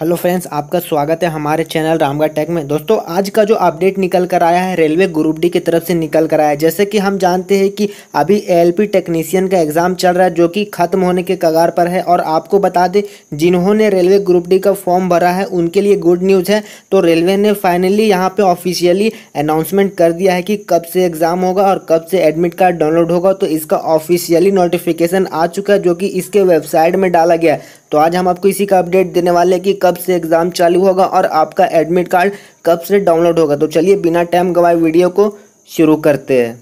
hello friends आपका स्वागत है हमारे चैनल रामगढ़ टेक में दोस्तों आज का जो अपडेट निकल कर आया है रेलवे ग्रुप डी की तरफ से निकल कर आया है जैसे कि हम जानते हैं कि अभी एलपी टेक्नीशियन का एग्ज़ाम चल रहा है जो कि ख़त्म होने के कगार पर है और आपको बता दें जिन्होंने रेलवे ग्रुप डी का फॉर्म भरा है उनके लिए गुड न्यूज़ है तो रेलवे ने फाइनली यहाँ पर ऑफिशियली अनाउंसमेंट कर दिया है कि कब से एग्ज़ाम होगा और कब से एडमिट कार्ड डाउनलोड होगा तो इसका ऑफिशियली नोटिफिकेशन आ चुका है जो कि इसके वेबसाइट में डाला गया है तो आज हम आपको इसी का अपडेट देने वाले हैं कि कब से एग्ज़ाम चालू होगा और आपका एडमिट कार्ड कब से डाउनलोड होगा तो चलिए बिना टाइम गवाए वीडियो को शुरू करते हैं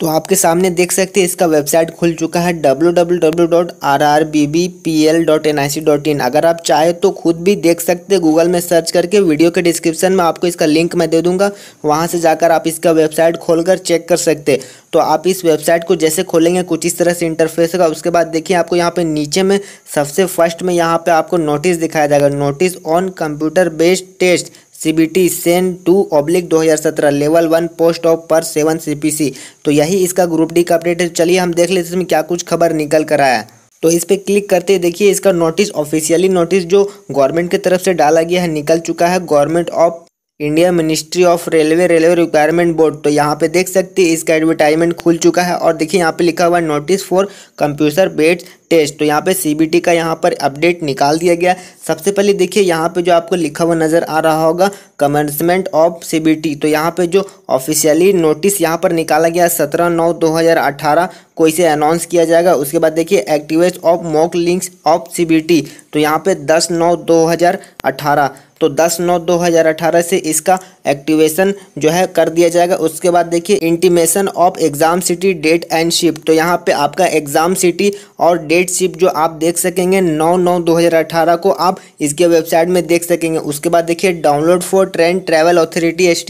तो आपके सामने देख सकते हैं इसका वेबसाइट खुल चुका है इन अगर आप चाहे तो खुद भी देख सकते हैं गूगल में सर्च करके वीडियो के डिस्क्रिप्शन में आपको इसका लिंक मैं दे दूंगा वहां से जाकर आप इसका वेबसाइट खोलकर चेक कर सकते हैं तो आप इस वेबसाइट को जैसे खोलेंगे कुछ इस तरह से इंटरफेस होगा उसके बाद देखिए आपको यहाँ पर नीचे में सबसे फर्स्ट में यहाँ पर आपको नोटिस दिखाया जाएगा notice on computer based test CBT CEN two oblique 2017 level one post of पर सेवन सीपीसी तो यही इसका ग्रुप डी का अपडेट है चलिए हम देख लेते इसमें क्या कुछ खबर निकल कर आया तो इस पर क्लिक करते देखिए इसका नोटिस ऑफिशियली नोटिस जो गवर्नमेंट की तरफ से डाला गया है निकल चुका है government of India ministry of railway railway requirement board तो यहाँ पे देख सकते हैं इसका एडवर्टाइजमेंट खुल चुका है और देखिए यहाँ पे लिखा हुआ है notice for computer based test तो यहाँ पे सीबीटी का यहाँ पर अपडेट निकाल दिया गया सबसे पहले देखिए यहाँ पे जो आपको लिखा हुआ नज़र आ रहा होगा कमेंसमेंट ऑफ सी तो यहाँ पर जो ऑफिशियली नोटिस यहाँ पर निकाला गया सत्रह नौ दो हज़ार अठारह को इसे अनाउंस किया जाएगा उसके बाद देखिए activate of mock links of C तो यहाँ पे दस नौ दो हज़ार अठारह तो दस नौ दो हज़ार अठारह से इसका एक्टिवेशन जो है कर दिया जाएगा उसके बाद देखिए intimation of exam city date and shift तो यहाँ पे आपका एग्ज़ाम सिटी और डेट शिफ्ट जो आप देख सकेंगे नौ नौ दो हज़ार अठारह को आप इसके वेबसाइट में देख सकेंगे उसके बाद देखिए download for train travel authority S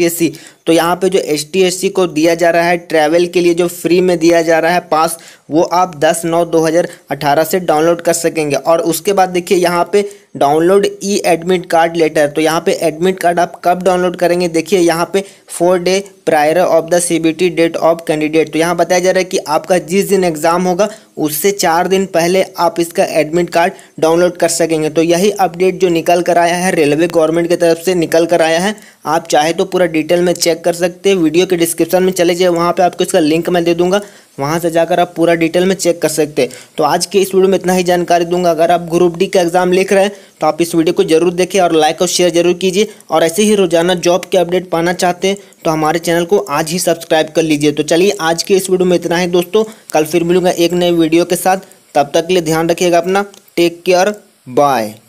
तो यहाँ पे जो एस टी को दिया जा रहा है ट्रैवल के लिए जो फ्री में दिया जा रहा है पास वो आप दस नौ दो हज़ार अठारह से डाउनलोड कर सकेंगे और उसके बाद देखिए यहाँ पे download e admit card letter तो यहाँ पे एडमिट कार्ड आप कब डाउनलोड करेंगे देखिए यहाँ पे four day prior of the CBT date of candidate तो यहाँ बताया जा रहा है कि आपका जिस दिन एग्ज़ाम होगा उससे चार दिन पहले आप इसका एडमिट कार्ड डाउनलोड कर सकेंगे तो यही अपडेट जो निकल कर आया है रेलवे गवर्नमेंट की तरफ से निकल कर आया है आप चाहे तो पूरा डिटेल में चेक कर सकते हैं वीडियो के डिस्क्रिप्शन में चले जाए वहाँ पर आपको इसका लिंक मैं दे दूँगा वहाँ से जाकर आप पूरा डिटेल में चेक कर सकते हैं तो आज के इस वीडियो में इतना ही जानकारी दूंगा अगर आप ग्रुप डी का एग्जाम लिख रहे हैं तो आप इस वीडियो को जरूर देखें और लाइक और शेयर जरूर कीजिए और ऐसे ही रोजाना जॉब के अपडेट पाना चाहते हैं तो हमारे चैनल को आज ही सब्सक्राइब कर लीजिए तो चलिए आज के इस वीडियो में इतना ही दोस्तों कल फिर मिलूंगा एक नए वीडियो के साथ तब तक के लिए ध्यान रखिएगा अपना टेक केयर बाय